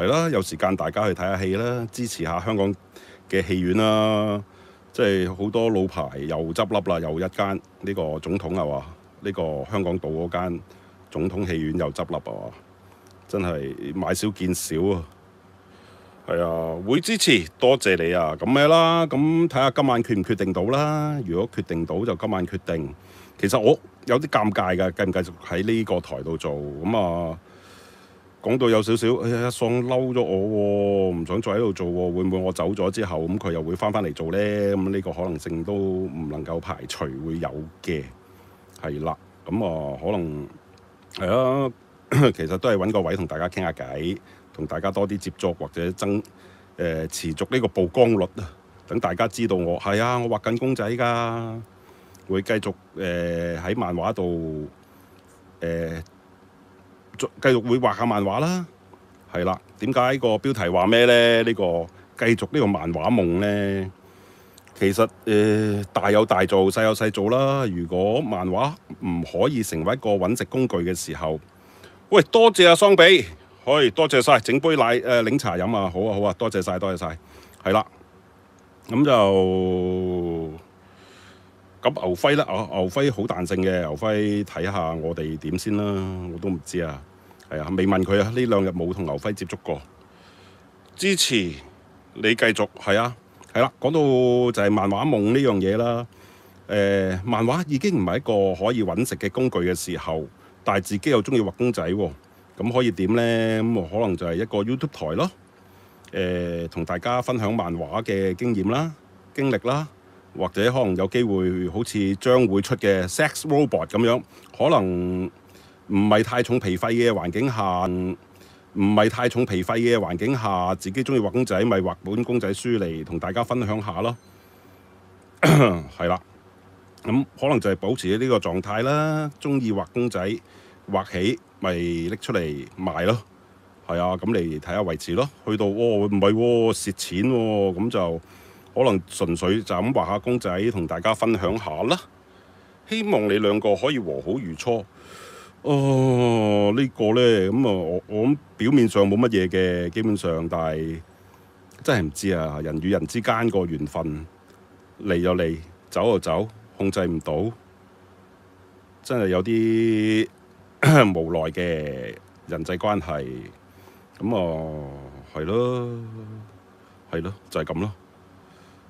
係啦，有時間大家去睇下戲啦，支持下香港嘅戲院啦。即係好多老牌又執笠啦，又一間呢個總統啊話，呢個香港島嗰間總統戲院又執笠啊，真係買少見少啊。係啊，會支持，多謝你啊。咁咩啦？咁睇下今晚決唔決定到啦。如果決定到就今晚決定。其實我有啲尷尬㗎，繼唔繼續喺呢個台度做咁啊？講到有少少，哎呀，喪嬲咗我，唔想再喺度做喎。會唔會我走咗之後，咁佢又會翻翻嚟做咧？咁呢個可能性都唔能夠排除會有嘅，係啦。咁啊，可能係啊，其實都係揾個位同大家傾下偈，同大家多啲接觸或者增誒持續呢個曝光率啊。等大家知道我係啊，我畫緊公仔噶，會繼續誒喺漫畫度誒。继续会画下漫画啦，系啦。点解个标题话咩呢？呢个继续呢个漫画梦呢？其实诶，大有大做，细有细做啦。如果漫画唔可以成为一个揾食工具嘅时候，喂，多谢阿桑比，可以多谢晒，整杯奶诶，柠茶饮啊，好啊，好啊，多谢晒，多谢晒，系啦，咁就。咁牛輝咧，哦，牛輝好彈性嘅，牛輝睇下我哋點先啦，我都唔知啊，系啊，未問佢啊，呢兩日冇同牛輝接觸過。支持你繼續，係啊，係啦，講到就係漫畫夢呢樣嘢啦。誒，漫畫已經唔係一個可以揾食嘅工具嘅時候，但係自己又中意畫公仔喎，咁可以點咧？咁可能就係一個 YouTube 台咯。誒，同大家分享漫畫嘅經驗啦、經歷啦。或者可能有機會好似將會出嘅 sex robot 咁樣，可能唔係太重皮費嘅環境下，唔係太重皮費嘅環境下，自己中意畫公仔，咪畫本公仔書嚟同大家分享下咯。係啦，咁可能就係保持呢個狀態啦。中意畫公仔，畫起咪拎出嚟賣咯。係啊，咁嚟睇下維持咯。去到哦唔係蝕錢喎，咁就～可能純粹就咁畫下公仔，同大家分享下啦。希望你兩個可以和好如初。哦，呢個咧咁啊，我我表面上冇乜嘢嘅，基本上，但系真系唔知啊。人與人之間個緣分嚟就嚟，走就走，控制唔到，真係有啲 無奈嘅人際關係。咁啊，係咯，係咯，就係咁咯。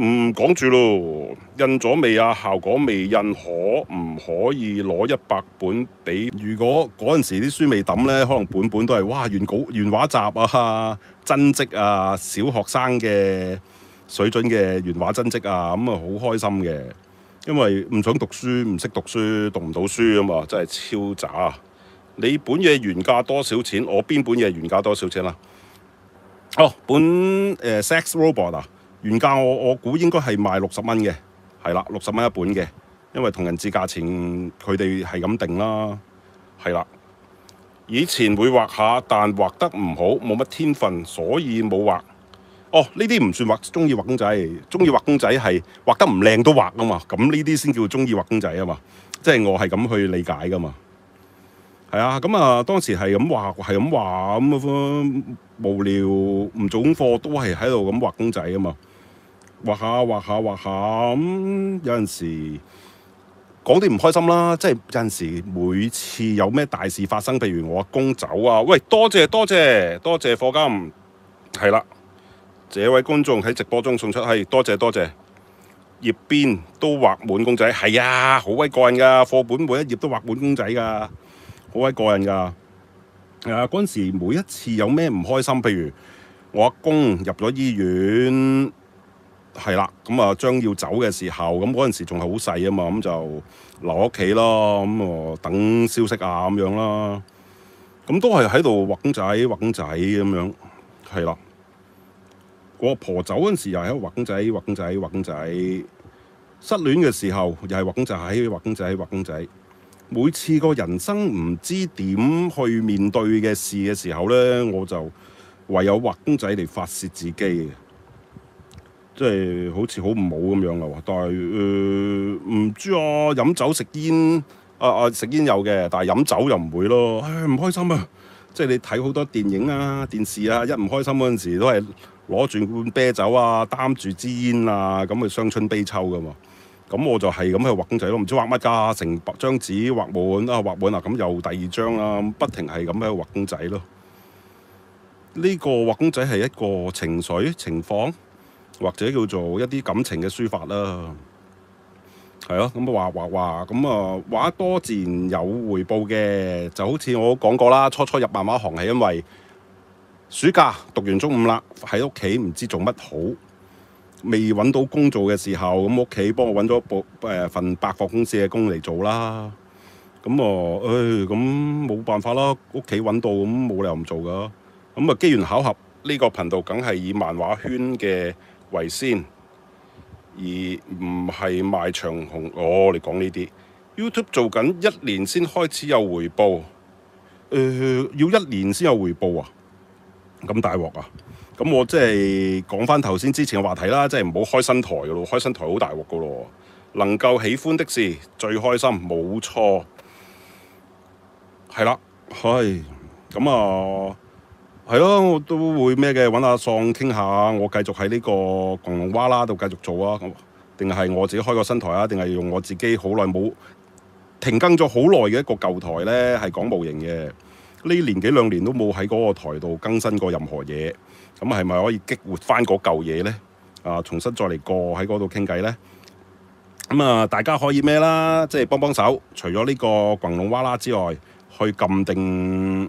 唔講住咯，印咗未啊？效果未印可唔可以攞一百本俾？如果嗰陣時啲書未抌呢，可能本本都係哇原稿原畫集啊、真積啊、小學生嘅水準嘅原畫真積啊，咁啊好開心嘅。因為唔想讀書，唔識讀書，讀唔到書啊嘛，真係超渣。你本嘢原價多少錢？我邊本嘢原價多少錢啊？好，本誒 Sex Robot 啊！原價我我估應該係賣六十蚊嘅，係啦，六十蚊一本嘅，因為同人字價錢佢哋係咁定啦，係啦。以前會畫下，但畫得唔好，冇乜天分，所以冇畫。哦，呢啲唔算畫，中意畫公仔，中意畫公仔係畫得唔靚都畫啊嘛。咁呢啲先叫中意畫公仔啊嘛，即係我係咁去理解噶嘛。係啊，咁啊當時係咁畫，係咁畫咁啊無聊唔做功課都係喺度咁畫公仔啊嘛。畫下畫下畫下咁有陣時講啲唔開心啦，即係有陣時每次有咩大事發生，譬如我阿公走啊，喂多謝多謝多謝貨金，係啦，這位觀眾喺直播中送出，係多謝多謝，頁邊都畫滿公仔，係啊，好鬼過人㗎，課本每一页都畫滿公仔㗎，好鬼過人㗎，係嗰陣時每一次有咩唔開心，譬如我阿公入咗醫院。係啦，咁啊將要走嘅時候，咁嗰陣時仲係好細啊嘛，咁就留屋企咯，咁啊等消息啊咁樣啦，咁都係喺度畫公仔、畫公仔咁樣，係啦。我阿婆走嗰陣時又喺度畫公仔、畫公仔、畫公仔。失戀嘅時候又係畫公仔、喺畫公仔、喺畫公仔。每次個人生唔知點去面對嘅事嘅時候咧，我就唯有畫公仔嚟發泄自己嘅。即係好似好唔好咁樣咯，但係誒唔知啊，飲酒食煙啊啊食煙有嘅，但係飲酒又唔會咯。唉，唔開心啊！即係你睇好多電影啊、電視啊，一唔開心嗰陣時都係攞住罐啤酒啊，擔住支煙啊，咁去傷春悲秋噶嘛。咁我就係咁去畫公仔咯，唔知畫乜㗎，成張紙畫滿啊，畫滿啊，咁又第二張啦，不停係咁喺度畫公仔咯。呢個畫公仔係一個情緒情況。或者叫做一啲感情嘅抒發啦，係咯，咁畫畫畫，咁啊畫多自然有回報嘅，就好似我講過啦。初初入漫畫行係因為暑假讀完中五啦，喺屋企唔知做乜好，未揾到工做嘅時候，咁屋企幫我揾咗部誒份百貨公司嘅工嚟做啦。咁啊，唉，咁冇辦法啦，屋企揾到咁冇理由唔做噶。咁啊，機緣巧合呢個頻道梗係以漫畫圈嘅。为先，而唔系卖长虹。我嚟讲呢啲，YouTube 做紧一年先开始有回报。要一年先有回报啊？咁大镬啊！咁我即系讲翻头先之前嘅话题啦，即系唔好开新台噶咯，开新台好大镬噶咯。能够喜欢的事最开心，冇错。系啦，係咁啊。系咯，我都會咩嘅，揾阿丧傾下。我繼續喺呢個羣龍哇啦度繼續做啊，定係我自己開個新台啊？定係用我自己好耐冇停更咗好耐嘅一個舊台呢，係講模型嘅。呢年幾兩年都冇喺嗰個台度更新過任何嘢。咁係咪可以激活翻嗰舊嘢呢？啊，重新再嚟過喺嗰度傾偈呢？咁啊，大家可以咩啦？即係幫幫手。除咗呢個羣龙哇啦之外，去揿定。